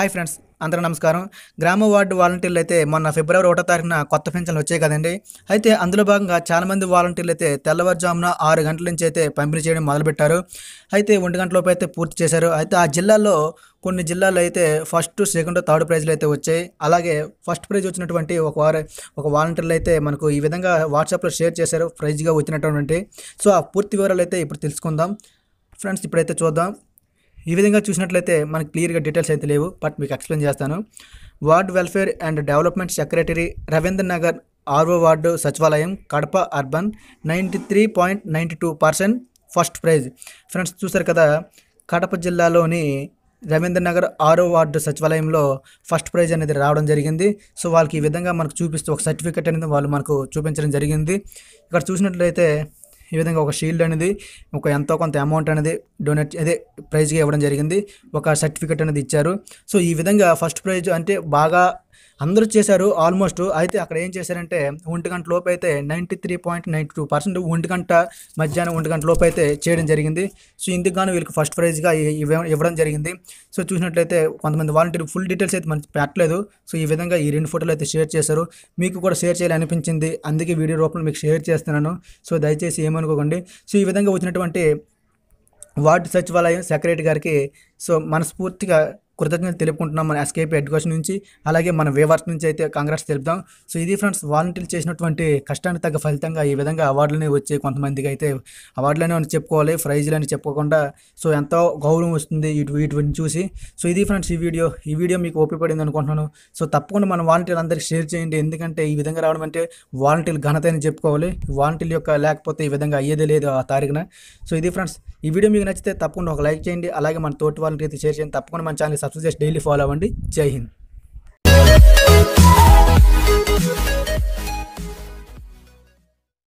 hi friends అందరూ నమస్కారం గ్రామ వార్డు వాలంటీర్లు అయితే మొన్న ఫిబ్రవరి ఒకటో తారీఖున కొత్త పెన్షన్లు వచ్చాయి కదండి అయితే అందులో భాగంగా చాలామంది వాలంటీర్లు అయితే తెల్లవారుజామున ఆరు గంటల నుంచి అయితే పంపిణీ చేయడం మొదలుపెట్టారు అయితే ఒంటి గంటలోపు అయితే పూర్తి చేశారు అయితే ఆ జిల్లాలో కొన్ని జిల్లాల్లో అయితే ఫస్ట్ సెకండ్ థర్డ్ ప్రైజ్లు అయితే వచ్చాయి అలాగే ఫస్ట్ ప్రైజ్ వచ్చినటువంటి ఒక వార ఒక వాలంటీర్లు అయితే మనకు ఈ విధంగా వాట్సాప్లో షేర్ చేశారు ప్రైజ్గా వచ్చినటువంటి సో ఆ పూర్తి వివరాలు అయితే ఇప్పుడు తెలుసుకుందాం ఫ్రెండ్స్ ఇప్పుడైతే చూద్దాం ఈ విధంగా చూసినట్లయితే మనకు క్లియర్గా డీటెయిల్స్ అయితే లేవు బట్ మీకు ఎక్స్ప్లెయిన్ చేస్తాను ward welfare and development secretary Ravindra Nagar RO ward సచివాలయం Kadapa urban ninety three point ninety two percent first prize friends చూసారు కదా కడప జిల్లాలోని రవీంద్రనగర్ ఆరో వార్డు సచివాలయంలో ఫస్ట్ ప్రైజ్ అనేది రావడం జరిగింది సో వాళ్ళకి ఈ విధంగా మనకు చూపిస్తూ ఒక సర్టిఫికేట్ అనేది వాళ్ళు మనకు చూపించడం జరిగింది ఇక్కడ చూసినట్లయితే ఈ విధంగా ఒక షీల్డ్ అనేది ఒక ఎంతో కొంత అమౌంట్ అనేది డొనేట్ అదే ప్రైజ్గా ఇవ్వడం జరిగింది ఒక సర్టిఫికెట్ అనేది ఇచ్చారు సో ఈ విధంగా ఫస్ట్ ప్రైజ్ అంటే బాగా అందరూ చేశారు ఆల్మోస్ట్ అయితే అక్కడ ఏం చేశారంటే ఒంటి గంట లోపు అయితే ninety three point ninety two percent ఒంటి గంట మధ్యాహ్నం ఒంటి గంట లోపు అయితే చేయడం జరిగింది సో ఇందుకు గాను వీళ్ళకి ఫస్ట్ ప్రైజ్గా ఇవ్వడం జరిగింది సో చూసినట్లయితే కొంతమంది వాలంటీర్ ఫుల్ డీటెయిల్స్ అయితే మనకి పెట్టలేదు సో ఈ విధంగా ఈ రెండు ఫోటోలు అయితే షేర్ చేశారు మీకు కూడా షేర్ చేయాలనిపించింది అందుకే వీడియో రూపంలో మీకు షేర్ చేస్తున్నాను సో దయచేసి ఏమనుకోకండి సో ఈ విధంగా వచ్చినటువంటి వార్డు సచివాలయం సెక్రటరీ గారికి సో మనస్ఫూర్తిగా కృతజ్ఞతలు తెలుపుకుంటున్నాం మన ఎస్కేపీ ఎడ్యుకేషన్ నుంచి అలాగే మన వేవర్స్ నుంచి అయితే కాంగ్రెస్ తెలుపుదాం సో ఇది ఫ్రెండ్స్ వాలంటీర్లు చేసినటువంటి కష్టానికి తగ్గ ఫలితంగా ఈ విధంగా అవార్డులనే వచ్చే కొంతమందికి అయితే అవార్డులనే అని చెప్పుకోవాలి ప్రైజ్లు అని చెప్పుకోకుండా సో ఎంతో గౌరవం వస్తుంది ఇటు వీటిని చూసి సో ఇది ఫ్రెండ్స్ ఈ వీడియో ఈ వీడియో మీకు ఉపయోగపడింది అనుకుంటున్నాను సో తప్పకుండా మన వాలంటీర్లు అందరికీ షేర్ చేయండి ఎందుకంటే ఈ విధంగా రావడం అంటే వాలంటీర్లు ఘనత అని చెప్పుకోవాలి వాలంటీర్ యొక్క లేకపోతే ఈ విధంగా అయ్యేదే లేదు ఆ తారీఖున సో ఇది ఫ్రెండ్స్ ఈ వీడియో మీకు నచ్చితే తప్పకుండా ఒక లైక్ చేయండి అలాగే మన తోటి వాళ్ళకి అయితే షేర్ చేయండి తప్పకుండా మన ఛానల్ సబ్స్క్రైబ్ చేసి డైలీ ఫాలో అవ్వండి జై హింద్